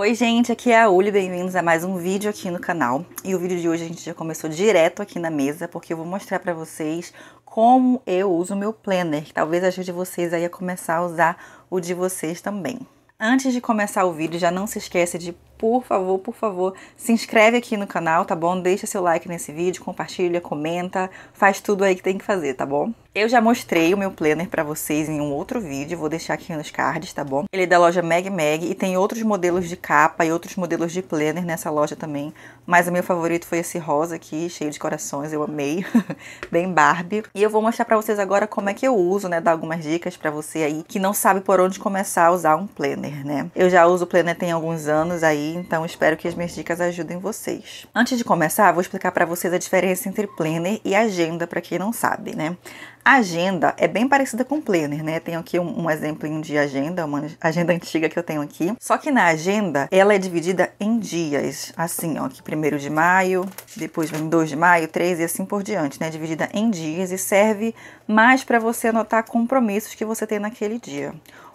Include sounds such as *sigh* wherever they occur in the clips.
Oi gente, aqui é a Uli, bem-vindos a mais um vídeo aqui no canal. E o vídeo de hoje a gente já começou direto aqui na mesa, porque eu vou mostrar pra vocês como eu uso o meu planner, que talvez ajude vocês aí a começar a usar o de vocês também. Antes de começar o vídeo, já não se esqueça de por favor, por favor, se inscreve aqui no canal, tá bom? Deixa seu like nesse vídeo, compartilha, comenta, faz tudo aí que tem que fazer, tá bom? Eu já mostrei o meu planner para vocês em um outro vídeo, vou deixar aqui nos cards, tá bom? Ele é da loja Mag Mag e tem outros modelos de capa e outros modelos de planner nessa loja também, mas o meu favorito foi esse rosa aqui, cheio de corações, eu amei, *laughs* bem Barbie. E eu vou mostrar para vocês agora como é que eu uso, né, dar algumas dicas para você aí que não sabe por onde começar a usar um planner, né? Eu já uso planner tem alguns anos aí, então espero que as minhas dicas ajudem vocês. Antes de começar, vou explicar para vocês a diferença entre planner e agenda para quem não sabe, né? agenda é bem parecida com planner, né? Tenho aqui um, um exemplinho de agenda, uma agenda *laughs* antiga que eu tenho aqui. Só que na agenda, ela é dividida em dias, assim, ó, que primeiro de maio, depois vem 2 de maio, 3 e assim por diante, né? Dividida em dias e serve mais para você anotar compromissos que você tem naquele dia.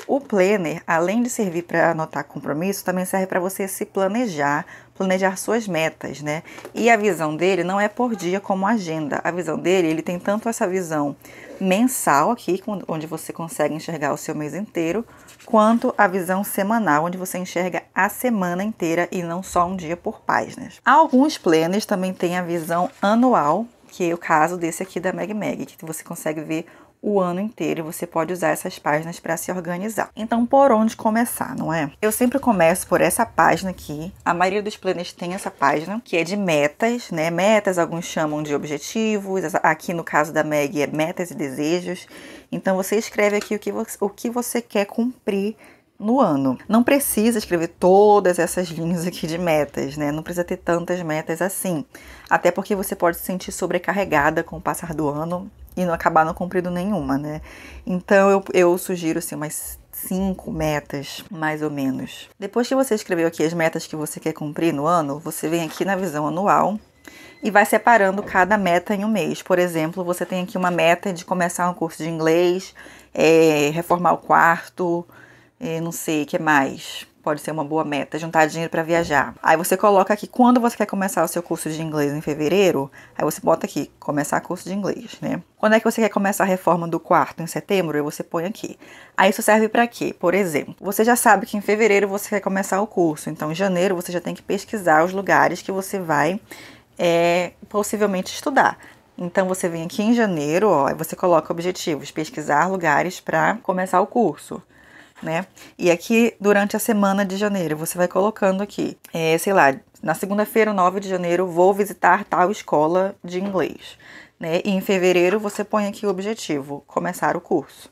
O planner, além de servir para anotar compromissos, também serve para você se planejar, planejar suas metas, né? E a visão dele não é por dia como agenda. A visão dele, ele tem tanto essa visão mensal aqui, onde você consegue enxergar o seu mês inteiro, quanto a visão semanal, onde você enxerga a semana inteira e não só um dia por páginas. Alguns planners também têm a visão anual, que é o caso desse aqui da Meg Meg, que você consegue ver o ano inteiro e você pode usar essas páginas para se organizar. Então, por onde começar, não é? Eu sempre começo por essa página aqui. A maioria dos planners tem essa página, que é de metas, né? Metas, alguns chamam de objetivos. Aqui no caso da Meg é metas e desejos. Então, você escreve aqui o que você, o que você quer cumprir no ano. Não precisa escrever todas essas linhas aqui de metas, né? Não precisa ter tantas metas assim. Até porque você pode se sentir sobrecarregada com o passar do ano e não acabar não cumprindo nenhuma, né? Então eu, eu sugiro assim umas cinco metas, mais ou menos. Depois que você escreveu aqui as metas que você quer cumprir no ano, você vem aqui na visão anual e vai separando cada meta em um mês. Por exemplo, você tem aqui uma meta de começar um curso de inglês, é, reformar o quarto, é, não sei o que mais. Pode ser uma boa meta, juntar dinheiro para viajar. Aí você coloca aqui quando você quer começar o seu curso de inglês em fevereiro. Aí você bota aqui, começar curso de inglês, né? Quando é que você quer começar a reforma do quarto em setembro? Aí você põe aqui. Aí isso serve para quê? Por exemplo, você já sabe que em fevereiro você quer começar o curso. Então, em janeiro você já tem que pesquisar os lugares que você vai é, possivelmente estudar. Então você vem aqui em janeiro, ó, e você coloca objetivos, pesquisar lugares para começar o curso né? E aqui durante a semana de janeiro, você vai colocando aqui, é, sei lá, na segunda-feira, 9 de janeiro, vou visitar tal escola de inglês, né? E em fevereiro você põe aqui o objetivo, começar o curso.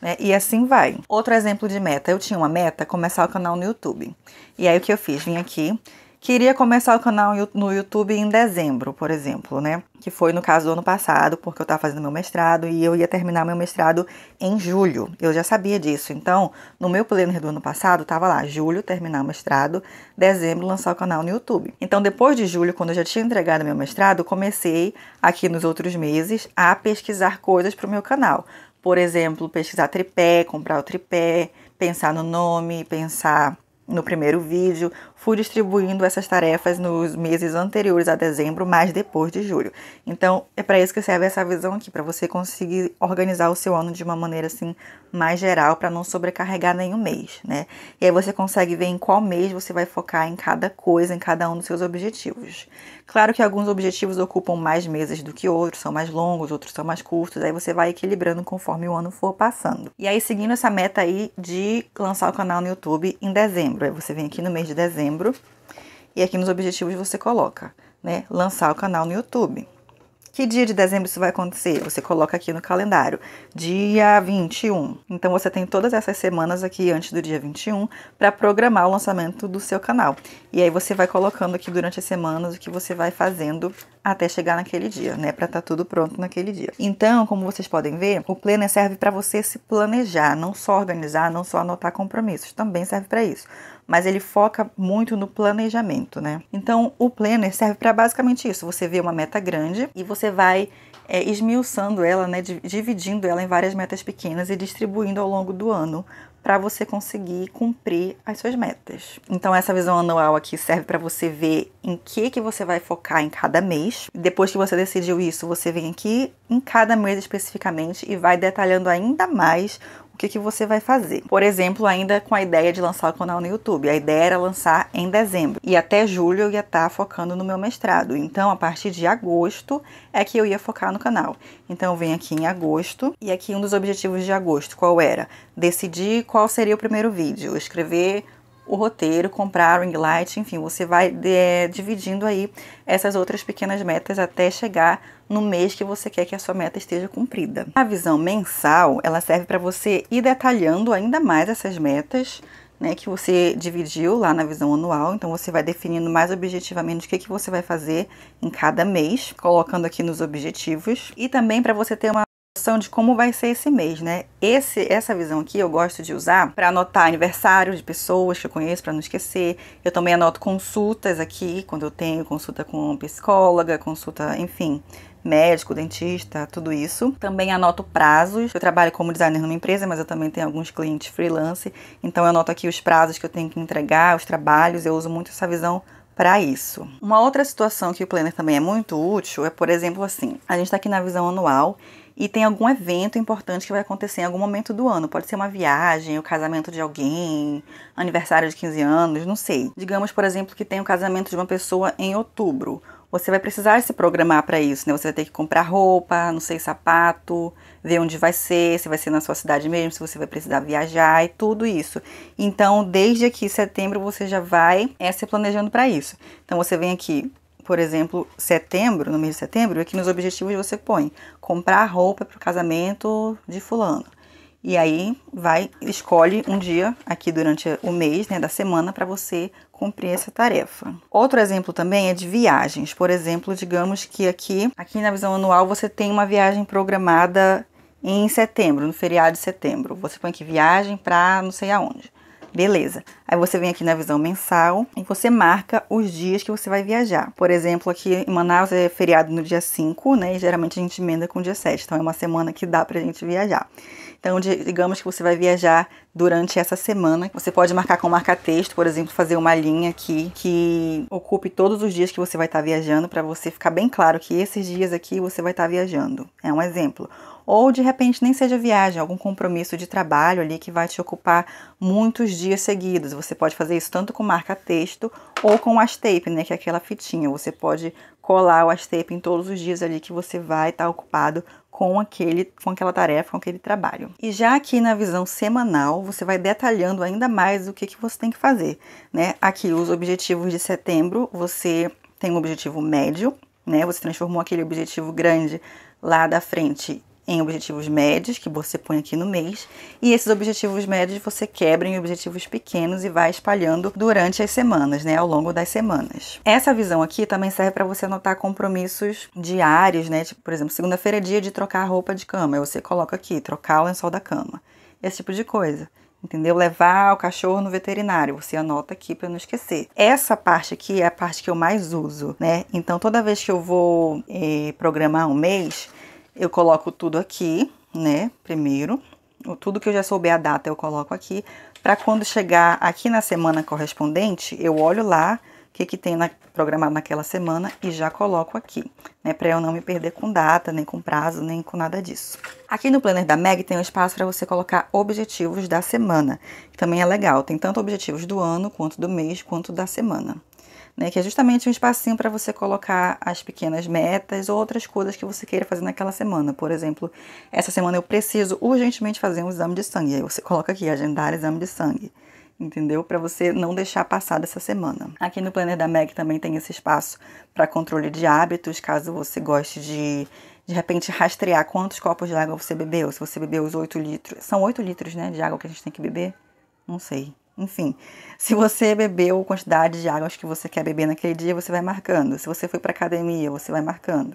Né? E assim vai. Outro exemplo de meta, eu tinha uma meta, começar o canal no YouTube. E aí o que eu fiz? Vim aqui, queria começar o canal no YouTube em dezembro, por exemplo, né? Que foi no caso do ano passado, porque eu estava fazendo meu mestrado e eu ia terminar meu mestrado em julho. Eu já sabia disso. Então, no meu planner do ano passado, estava lá, julho terminar o mestrado, dezembro lançar o canal no YouTube. Então, depois de julho, quando eu já tinha entregado meu mestrado, comecei aqui nos outros meses a pesquisar coisas pro meu canal. Por exemplo, pesquisar tripé, comprar o tripé, pensar no nome, pensar no primeiro vídeo, fui distribuindo essas tarefas nos meses anteriores a dezembro, mas depois de julho. Então, é para isso que serve essa visão aqui, para você conseguir organizar o seu ano de uma maneira assim mais geral, para não sobrecarregar nenhum mês, né? E aí você consegue ver em qual mês você vai focar em cada coisa, em cada um dos seus objetivos. Claro que alguns objetivos ocupam mais meses do que outros, são mais longos, outros são mais curtos, aí você vai equilibrando conforme o ano for passando. E aí seguindo essa meta aí de lançar o canal no YouTube em dezembro dezembro. Aí você vem aqui no mês de dezembro e aqui nos objetivos você coloca, né? Lançar o canal no YouTube. Que dia de dezembro isso vai acontecer? Você coloca aqui no calendário, dia 21. Então você tem todas essas semanas aqui antes do dia 21 para programar o lançamento do seu canal. E aí você vai colocando aqui durante as semanas o que você vai fazendo até chegar naquele dia, né, para estar tá tudo pronto naquele dia. Então, como vocês podem ver, o planner serve para você se planejar, não só organizar, não só anotar compromissos, também serve para isso mas ele foca muito no planejamento, né? Então, o planner serve para basicamente isso: você vê uma meta grande e você vai é, esmiuçando ela, né, dividindo ela em várias metas pequenas e distribuindo ao longo do ano para você conseguir cumprir as suas metas. Então essa visão anual aqui serve para você ver em que que você vai focar em cada mês. Depois que você decidiu isso, você vem aqui em cada mês especificamente e vai detalhando ainda mais que, que você vai fazer? Por exemplo, ainda com a ideia de lançar o canal no YouTube. A ideia era lançar em dezembro. E até julho eu ia estar tá focando no meu mestrado. Então, a partir de agosto é que eu ia focar no canal. Então, eu venho aqui em agosto. E aqui um dos objetivos de agosto, qual era? Decidir qual seria o primeiro vídeo. Escrever o roteiro, comprar ring light, enfim, você vai é, dividindo aí essas outras pequenas metas até chegar no mês que você quer que a sua meta esteja cumprida. A visão mensal, ela serve para você ir detalhando ainda mais essas metas, né, que você dividiu lá na visão anual, então você vai definindo mais objetivamente o que, que você vai fazer em cada mês, colocando aqui nos objetivos, e também para você ter uma de como vai ser esse mês, né? Esse, essa visão aqui eu gosto de usar para anotar aniversários de pessoas que eu conheço para não esquecer. Eu também anoto consultas aqui, quando eu tenho consulta com psicóloga, consulta, enfim, médico, dentista, tudo isso. Também anoto prazos. Eu trabalho como designer numa empresa, mas eu também tenho alguns clientes freelance, então eu anoto aqui os prazos que eu tenho que entregar, os trabalhos. Eu uso muito essa visão para isso. Uma outra situação que o planner também é muito útil é, por exemplo, assim, a gente está aqui na visão anual e tem algum evento importante que vai acontecer em algum momento do ano. Pode ser uma viagem, o casamento de alguém, aniversário de 15 anos, não sei. Digamos, por exemplo, que tem o casamento de uma pessoa em outubro. Você vai precisar se programar para isso, né? Você vai ter que comprar roupa, não sei, sapato, ver onde vai ser, se vai ser na sua cidade mesmo, se você vai precisar viajar e tudo isso. Então, desde aqui, setembro, você já vai é, se planejando para isso. Então, você vem aqui por exemplo, setembro, no mês de setembro, aqui é nos objetivos você põe comprar roupa para o casamento de fulano. E aí vai, escolhe um dia aqui durante o mês, né, da semana para você cumprir essa tarefa. Outro exemplo também é de viagens. Por exemplo, digamos que aqui, aqui na visão anual você tem uma viagem programada em setembro, no feriado de setembro. Você põe que viagem para não sei aonde. Beleza. Aí você vem aqui na visão mensal e você marca os dias que você vai viajar. Por exemplo, aqui em Manaus é feriado no dia 5, né? E geralmente a gente emenda com o dia 7. Então é uma semana que dá pra gente viajar. Então, digamos que você vai viajar durante essa semana. Você pode marcar com marca-texto, por exemplo, fazer uma linha aqui que ocupe todos os dias que você vai estar tá viajando, para você ficar bem claro que esses dias aqui você vai estar tá viajando. É um exemplo ou de repente nem seja viagem, algum compromisso de trabalho ali que vai te ocupar muitos dias seguidos. Você pode fazer isso tanto com marca texto ou com as tape, né, que é aquela fitinha. Você pode colar o as tape em todos os dias ali que você vai estar tá ocupado com, aquele, com aquela tarefa, com aquele trabalho. E já aqui na visão semanal, você vai detalhando ainda mais o que, que você tem que fazer, né? Aqui, os objetivos de setembro, você tem um objetivo médio, né? Você transformou aquele objetivo grande lá da frente em objetivos médios que você põe aqui no mês, e esses objetivos médios você quebra em objetivos pequenos e vai espalhando durante as semanas, né, ao longo das semanas. Essa visão aqui também serve para você anotar compromissos diários, né, tipo, por exemplo, segunda-feira é dia de trocar a roupa de cama, aí você coloca aqui, trocar o lençol da cama. Esse tipo de coisa entendeu? Levar o cachorro no veterinário, você anota aqui para não esquecer. Essa parte aqui é a parte que eu mais uso, né? Então toda vez que eu vou eh, programar um mês, eu coloco tudo aqui, né, primeiro. Tudo que eu já souber a data eu coloco aqui, para quando chegar aqui na semana correspondente, eu olho lá o que, que tem na, programado naquela semana e já coloco aqui, né? Para eu não me perder com data, nem com prazo, nem com nada disso. Aqui no planner da Meg tem um espaço para você colocar objetivos da semana, que também é legal. Tem tanto objetivos do ano, quanto do mês, quanto da semana né, que é justamente um espacinho para você colocar as pequenas metas ou outras coisas que você queira fazer naquela semana. Por exemplo, essa semana eu preciso urgentemente fazer um exame de sangue. Aí você *laughs* coloca aqui, agendar exame de sangue. Entendeu? Para você não deixar passar essa semana. Aqui no Planner da Meg também tem esse espaço para controle de hábitos, caso você goste de de repente rastrear quantos copos de água você bebeu, se você bebeu os 8 litros. São 8 litros, né, de água que a gente tem que beber? Não sei. Enfim, se você bebeu a quantidade de águas que você quer beber naquele dia, você vai marcando. Se você foi para academia, você vai marcando.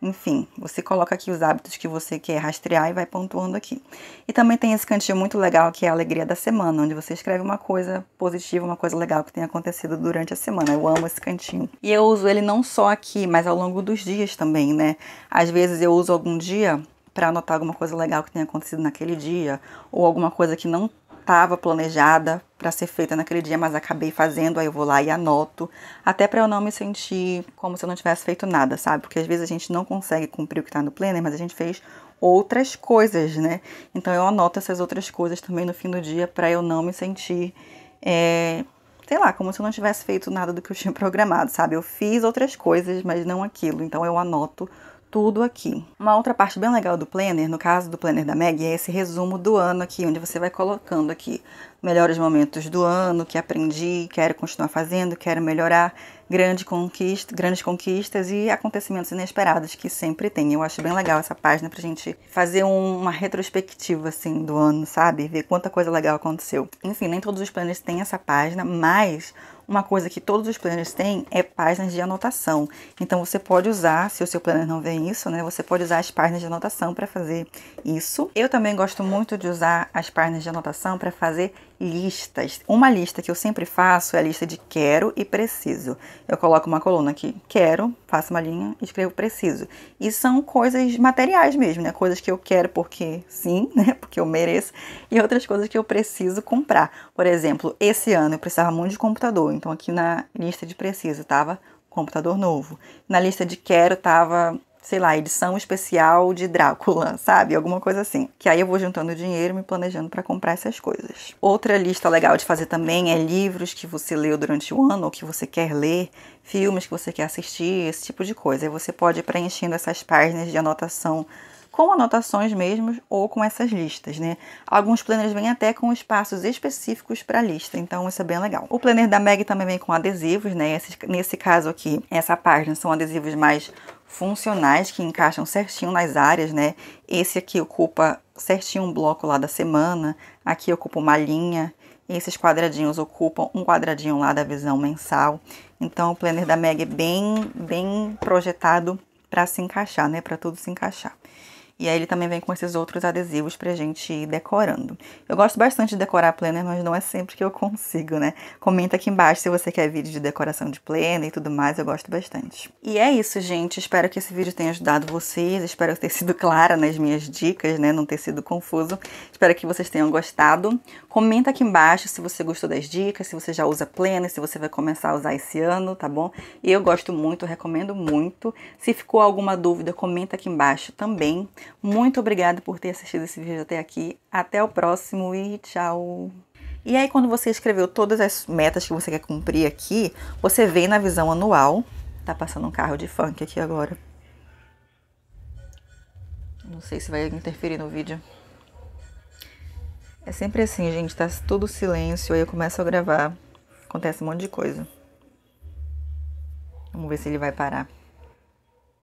Enfim, você coloca aqui os hábitos que você quer rastrear e vai pontuando aqui. E também tem esse cantinho muito legal que é a alegria da semana, onde você escreve uma coisa positiva, uma coisa legal que tenha acontecido durante a semana. Eu amo esse cantinho. E eu uso ele não só aqui, mas ao longo dos dias também, né? Às vezes eu uso algum dia para anotar alguma coisa legal que tenha acontecido naquele dia, ou alguma coisa que não estava planejada para ser feita naquele dia, mas acabei fazendo, aí eu vou lá e anoto, até para eu não me sentir como se eu não tivesse feito nada, sabe? Porque às vezes a gente não consegue cumprir o que está no planner, mas a gente fez outras coisas, né? Então eu anoto essas outras coisas também no fim do dia para eu não me sentir, é, sei lá, como se eu não tivesse feito nada do que eu tinha *laughs* programado, sabe? Eu fiz outras coisas, mas não aquilo. Então eu anoto tudo aqui. Uma outra parte bem legal do planner, no caso do planner da Meg, é esse resumo do ano aqui, onde você vai colocando aqui melhores momentos do ano, que aprendi, quero continuar fazendo, quero melhorar, grande conquista, grandes conquistas e acontecimentos inesperados que sempre tem. Eu acho bem legal essa página pra gente fazer um, uma retrospectiva assim do ano, sabe? Ver quanta coisa legal aconteceu. Enfim, nem todos os planners têm essa página, mas uma coisa que todos os planners têm é páginas de anotação. Então você pode usar, se o seu planner não vem isso, né? Você pode usar as páginas de anotação para fazer isso. Eu também gosto muito de usar as páginas de anotação para fazer listas. Uma lista que eu sempre faço é a lista de quero e preciso. Eu coloco uma coluna aqui, quero, faço uma linha, escrevo preciso. E são coisas materiais mesmo, né? Coisas que eu quero porque sim, *laughs* né? Porque eu mereço, e outras coisas que eu preciso comprar. Por exemplo, esse ano eu precisava muito de computador, então aqui na lista de preciso estava computador novo. Na lista de quero estava sei lá, edição especial de Drácula, *laughs* sabe? Alguma coisa assim. Que aí eu vou juntando dinheiro, me planejando para comprar essas coisas. Outra lista legal de fazer também é livros que você leu durante o ano ou que você quer ler, filmes que você quer assistir, esse tipo de coisa. E você pode ir preenchendo essas páginas de anotação com anotações mesmo ou com essas listas, né? Alguns planners vêm até com espaços específicos para lista, então isso é bem legal. O planner da Meg também vem com adesivos, né? Esse, nesse caso aqui, essa página são adesivos mais funcionais que encaixam certinho nas áreas, né? Esse aqui ocupa certinho um bloco lá da semana, aqui ocupa uma linha, esses quadradinhos ocupam um quadradinho lá da visão mensal. Então o planner da Meg é bem, bem projetado para se encaixar, né? Para tudo se encaixar. E aí ele também vem com esses outros adesivos pra gente ir decorando. Eu gosto bastante de decorar planner, mas não é sempre que eu consigo, né? Comenta aqui embaixo se você quer vídeo de decoração de planner e tudo mais, eu gosto bastante. E é isso, gente. Espero que esse vídeo tenha ajudado vocês, espero ter sido clara nas minhas dicas, né? Não ter sido confuso. Espero que vocês tenham gostado. Comenta aqui embaixo se você gostou das dicas, se você já usa planner, se você vai começar a usar esse ano, tá bom? Eu gosto muito, recomendo muito. Se ficou alguma dúvida, comenta aqui embaixo também. Muito obrigada por ter assistido esse vídeo até aqui. Até o próximo e tchau! E aí, quando você escreveu todas as metas que você quer cumprir aqui, você vem na visão anual. Tá passando um carro de funk aqui agora. Não sei se vai interferir no vídeo. É sempre assim, gente, tá tudo silêncio, aí eu começo a gravar. Acontece um monte de coisa. Vamos ver se ele vai parar.